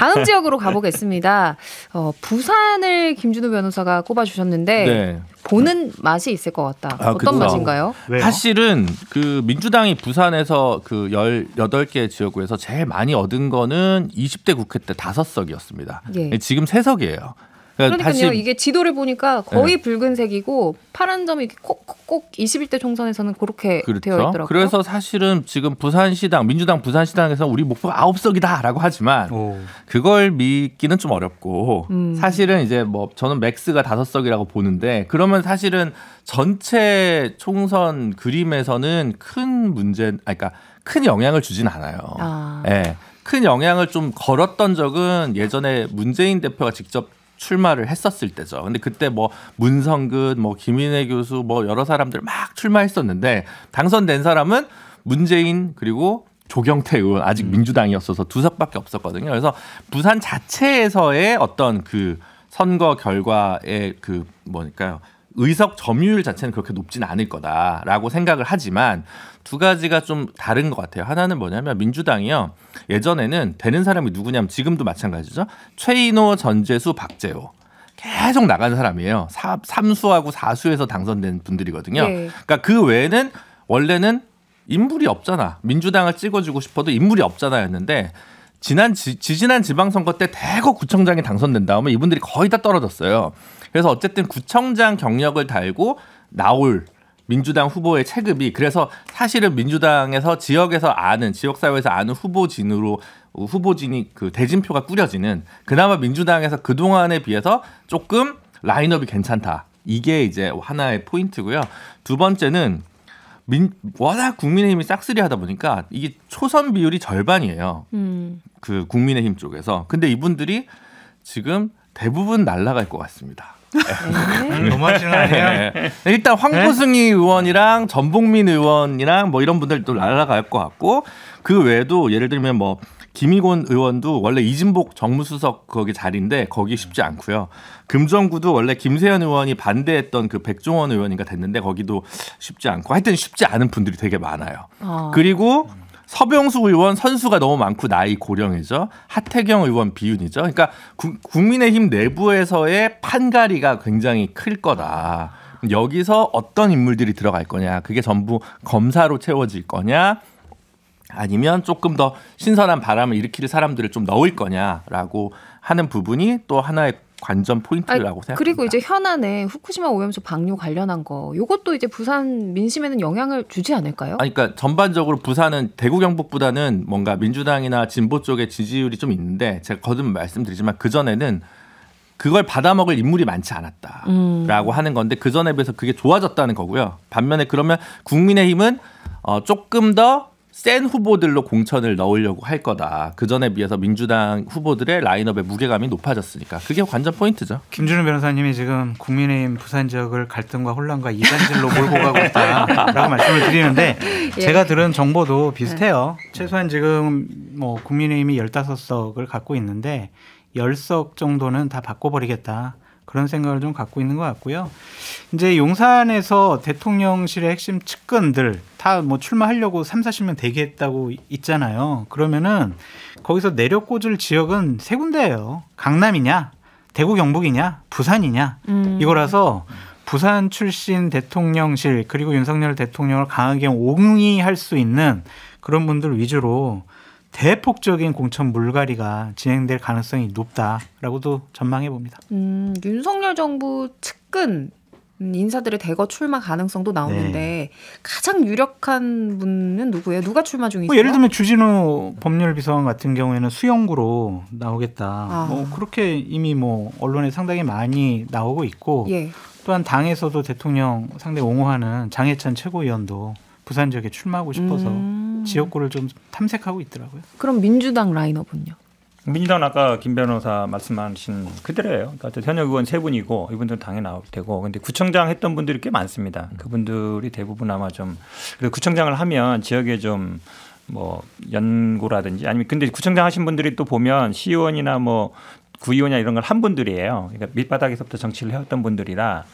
다음 지역으로 가보겠습니다. 어, 부산을 김준호 변호사가 꼽아주셨는데 네. 보는 맛이 있을 것 같다. 아, 어떤 그쵸. 맛인가요? 왜요? 사실은 그 민주당이 부산에서 그 18개 지역구에서 제일 많이 얻은 거는 20대 국회 때 다섯 석이었습니다 예. 지금 세 석이에요. 그러니까 그러니요 이게 지도를 보니까 거의 네. 붉은색이고 파란 점이 콕콕콕 21대 총선에서는 그렇게 그렇죠? 되어 있더라고요. 그래서 사실은 지금 부산시당 민주당 부산시당에서 우리 목표가 아홉 석이다라고 하지만 오. 그걸 믿기는 좀 어렵고 음. 사실은 이제 뭐 저는 맥스가 다섯 석이라고 보는데 그러면 사실은 전체 총선 그림에서는 큰 문제, 아, 그러니까 큰 영향을 주진 않아요. 아. 예. 아. 네. 큰 영향을 좀 걸었던 적은 예전에 문재인 대표가 직접 출마를 했었을 때죠. 근데 그때 뭐 문성근, 뭐 김인혜 교수, 뭐 여러 사람들 막 출마했었는데 당선된 사람은 문재인 그리고 조경태 의원 아직 음. 민주당이었어서 두 석밖에 없었거든요. 그래서 부산 자체에서의 어떤 그 선거 결과의 그 뭐니까요. 의석 점유율 자체는 그렇게 높진 않을 거다라고 생각을 하지만 두 가지가 좀 다른 것 같아요. 하나는 뭐냐면 민주당이요. 예전에는 되는 사람이 누구냐면 지금도 마찬가지죠. 최인호, 전재수, 박재호. 계속 나간 사람이에요. 사, 3수하고 4수에서 당선된 분들이거든요. 네. 그러니까 그 외에는 원래는 인물이 없잖아. 민주당을 찍어주고 싶어도 인물이 없잖아였는데 지난 지, 지난 지방선거 때 대거 구청장에 당선된 다음에 이분들이 거의 다 떨어졌어요. 그래서 어쨌든 구청장 경력을 달고 나올 민주당 후보의 체급이 그래서 사실은 민주당에서 지역에서 아는 지역 사회에서 아는 후보진으로 후보진이 그 대진표가 꾸려지는 그나마 민주당에서 그동안에 비해서 조금 라인업이 괜찮다. 이게 이제 하나의 포인트고요. 두 번째는 민, 워낙 국민의힘이 싹쓸이하다 보니까 이게 초선 비율이 절반이에요. 음. 그 국민의힘 쪽에서. 근데 이분들이 지금 대부분 날라갈 것 같습니다. 너무하시는 네. 네. 아니에요? 네. 일단 황보승희 의원이랑 전복민 의원이랑 뭐 이런 분들 또 날아갈 것 같고 그 외에도 예를 들면 뭐 김희곤 의원도 원래 이진복 정무수석 거기 자리인데 거기 쉽지 않고요. 금정구도 원래 김세현 의원이 반대했던 그 백종원 의원인가 됐는데 거기도 쉽지 않고 하여튼 쉽지 않은 분들이 되게 많아요. 어. 그리고 서병수 의원 선수가 너무 많고 나이 고령이죠. 하태경 의원 비윤이죠. 그러니까 구, 국민의힘 내부에서의 판가리가 굉장히 클 거다. 여기서 어떤 인물들이 들어갈 거냐. 그게 전부 검사로 채워질 거냐. 아니면 조금 더 신선한 바람을 일으킬 사람들을 좀 넣을 거냐라고 하는 부분이 또 하나의 관전 포인트라고 아, 생각합니다. 그리고 이제 현안에 후쿠시마 오염수 방류 관련한 거 이것도 이제 부산 민심에는 영향을 주지 않을까요? 아니, 그러니까 전반적으로 부산은 대구 경북보다는 뭔가 민주당이나 진보 쪽의 지지율이 좀 있는데 제가 거듭 말씀드리지만 그 전에는 그걸 받아먹을 인물이 많지 않았다라고 음. 하는 건데 그 전에 비해서 그게 좋아졌다는 거고요. 반면에 그러면 국민의힘은 어, 조금 더센 후보들로 공천을 넣으려고 할 거다. 그 전에 비해서 민주당 후보들의 라인업의 무게감이 높아졌으니까 그게 관전 포인트죠. 김준우 변호사님이 지금 국민의힘 부산 지역을 갈등과 혼란과 이간질로 몰고 가고 있다라고 말씀을 드리는데 예. 제가 들은 정보도 비슷해요. 예. 최소한 지금 뭐 국민의힘이 열다섯 석을 갖고 있는데 열 석 정도는 다 바꿔버리겠다. 그런 생각을 좀 갖고 있는 것 같고요. 이제 용산에서 대통령실의 핵심 측근들 다 뭐 출마하려고 3, 40명 대기했다고 있잖아요. 그러면은 거기서 내려 꽂을 지역은 세 군데예요. 강남이냐, 대구 경북이냐, 부산이냐 음. 이거라서 부산 출신 대통령실 그리고 윤석열 대통령을 강하게 옹의할 수 있는 그런 분들 위주로 대폭적인 공천 물갈이가 진행될 가능성이 높다라고도 전망해 봅니다. 음, 윤석열 정부 측근 인사들의 대거 출마 가능성도 나오는데 네. 가장 유력한 분은 누구예요? 누가 출마 중이세요? 뭐 예를 들면 주진우 법률비서관 같은 경우에는 수영구로 나오겠다. 아. 뭐 그렇게 이미 뭐 언론에 상당히 많이 나오고 있고 예. 또한 당에서도 대통령 상대 옹호하는 장해찬 최고위원도 부산 지역에 출마하고 싶어서 음. 지역구를 좀 탐색하고 있더라고요. 그럼 민주당 라인업은요? 민주당 아까 김 변호사 말씀하신 그대로예요. 그러니까 현역 의원 세 분이고 이분들은 당에 나올 테고 근데 구청장 했던 분들이 꽤 많습니다. 음. 그분들이 대부분 아마 좀 그래도 구청장을 하면 지역에 좀 뭐 연고라든지 아니면 근데 구청장 하신 분들이 또 보면 시의원이나 뭐 구의원이나 이런 걸 한 분들이에요. 그러니까 밑바닥에서부터 정치를 해왔던 분들이라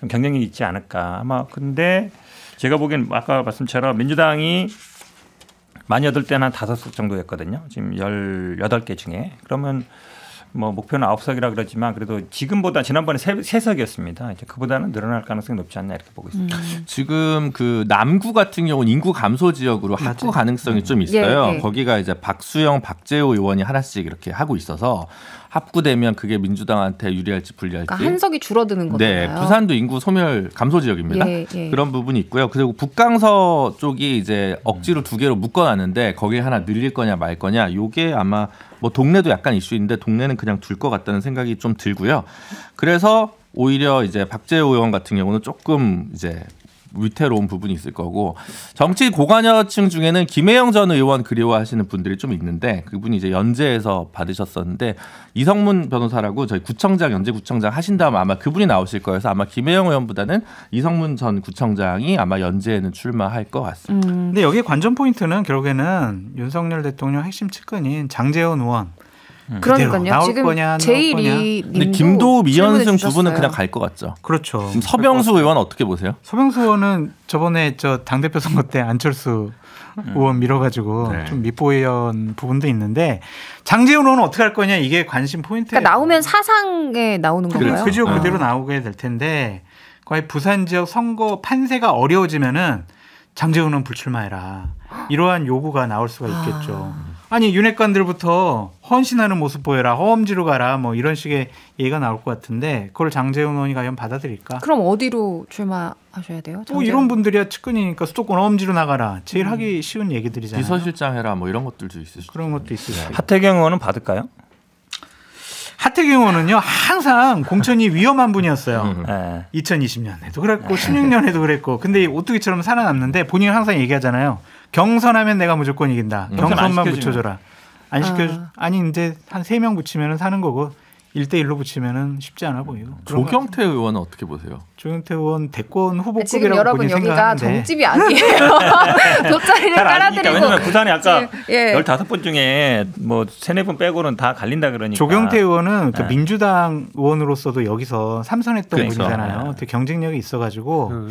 좀 경쟁이 있지 않을까. 아마 근데 제가 보기엔 아까 말씀처럼 민주당이 만 여덟 대나 다섯 석 정도 였거든요 지금 열여덟 개 중에 그러면 뭐 목표는 아홉 석이라 그러지만 그래도 지금보다 지난번에 세, 석이었습니다 이제 그보다는 늘어날 가능성이 높지 않나 이렇게 보고 있습니다. 음. 지금 그 남구 같은 경우는 인구 감소 지역으로 확보 가능성이 음. 좀 있어요. 예, 예. 거기가 이제 박수영, 박재호 의원이 하나씩 이렇게 하고 있어서 합구되면 그게 민주당한테 유리할지 불리할지. 그러니까 한석이 줄어드는 거요 네, 부산도 인구 소멸 감소 지역입니다. 예, 예. 그런 부분이 있고요. 그리고 북강서 쪽이 이제 억지로 두 개로 묶어놨는데 거기에 하나 늘릴 거냐 말 거냐 요게 아마 뭐 동네도 약간 이슈인데 동네는 그냥 둘 것 같다는 생각이 좀 들고요. 그래서 오히려 이제 박재호 의원 같은 경우는 조금 이제 위태로운 부분이 있을 거고 정치 고관여층 중에는 김혜영 전 의원 그리워하시는 분들이 좀 있는데 그분이 이제 연재에서 받으셨었는데 이성문 변호사라고 저희 구청장 연재 구청장 하신 다음 아마 그분이 나오실 거여서 아마 김혜영 의원보다는 이성문 전 구청장이 아마 연재에는 출마할 것 같습니다. 음. 근데 여기 관전 포인트는 결국에는 윤석열 대통령 핵심 측근인 장재원 의원 음. 그러니까요. 지금 거냐, 제1위 근데 김도우 이현승 부분은 그냥 갈 것 같죠. 그렇죠. 서병수 의원 어떻게 보세요? 서병수 의원은 저번에 저당 대표 선거 때 안철수 음. 의원 밀어가지고 네. 좀 밑보이한 부분도 있는데 장재훈 의원은 어떻게 할 거냐 이게 관심 포인트 그러니까 나오면 사상에 나오는 그, 그렇죠. 건요그 지역 아. 그대로 나오게 될 텐데 과연 부산 지역 선거 판세가 어려워지면은 장재훈은 불출마해라 이러한 요구가 나올 수가 아. 있겠죠. 아. 아니 윤핵관들부터 헌신하는 모습 보여라 허엄지로 가라 뭐 이런 식의 얘기가 나올 것 같은데 그걸 장재훈 의원이 과연 받아들일까? 그럼 어디로 출마하셔야 돼요? 장뭐 이런 분들이야 측근이니까 수도권 엄지로 나가라 제일 음. 하기 쉬운 얘기들이잖아요. 비서실장 해라 뭐 이런 것들도 있으시 그런 것도 있으시죠. 하태경 의원은 받을까요? 하태경호는요 항상 공천이 위험한 분이었어요. 2020년에도 음. 예. 그랬고 16년에도 그랬고 근데 이 오뚜기처럼 살아남는데 본인은 항상 얘기하잖아요. 경선하면 내가 무조건 이긴다. 음. 경선만 붙여줘라. 안 시켜 아. 아니 이제 한세 명 붙이면 은 사는 거고 1대1로 붙이면은 쉽지 않아 보여요. 음. 조경태 의원은 어떻게 보세요? 조경태 의원 대권 아, 후보급이라고 지금 여러분 여기가 생각하는데. 정집이 아니에요. 돗자리를 깔아드리고 왜냐면 부산이 아까 예. 15번 중에 뭐 세네 분 빼고는 다 갈린다 그러니까. 조경태 의원은 그 민주당 의원으로서도 여기서 삼선했던 그렇죠. 분이잖아요. 되 네. 경쟁력이 있어 가지고 음.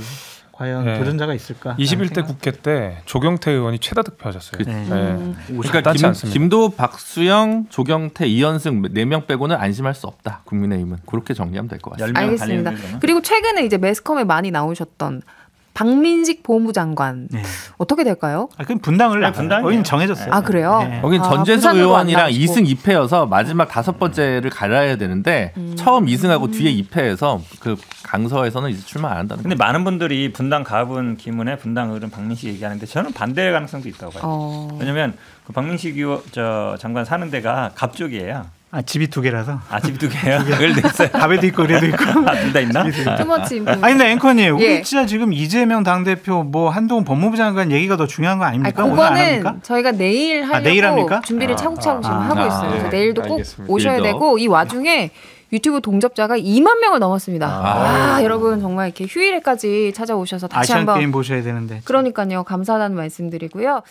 과연 네. 도전자가 있을까? 21대 국회 때 조경태 의원이 최다 득표하셨어요. 그, 네. 예. 음. 그러니까 음. 김, 김도, 박수영, 조경태, 이현승 네 명 빼고는 안심할 수 없다. 국민의힘은 그렇게 정리하면 될 것 같습니다. 알겠습니다. 그리고 최근에 이제 매스컴에 많이 나오셨던 박민식 보험부 장관 네. 어떻게 될까요? 아, 그럼 분당을 아, 분당 거긴 정해졌어요. 아 그래요? 네. 거긴 전재수 아, 의원이랑 2승 2패여서 마지막 다섯 번째를 갈라야 되는데 음. 처음 2승하고 음. 뒤에 2패해서 그 강서에서는 이제 출마 안 한다는. 근데 거예요. 많은 분들이 분당 가분 김은혜 분당 을은 박민식 얘기하는데 저는 반대 가능성도 있다고 봐요. 어. 왜냐하면 그 박민식 의원, 저 장관 사는 데가 갑 쪽이에요. 아 집이 두 개라서. 아 집이 두 개요? 그걸 냈어요. 밥에도 있고 그래도 있고. 아, 둘 다 있나? 투머치 아 근데 앵커님 우리 예. 진짜 지금 이재명 당대표 뭐 한동훈 법무부 장관 얘기가 더 중요한 거 아닙니까? 아니, 그거는 저희가 내일 아, 하려고 아, 내일 합니까? 준비를 아, 차곡차곡 지금 하고 있어요. 네. 내일도 꼭 알겠습니다. 오셔야 일도. 되고 이 와중에 유튜브 동접자가 2만 명을 넘었습니다. 아, 아 여러분 정말 이렇게 휴일에까지 찾아오셔서 다시 한번 게임 보셔야 되는데. 그러니까요. 감사하다는 말씀드리고요.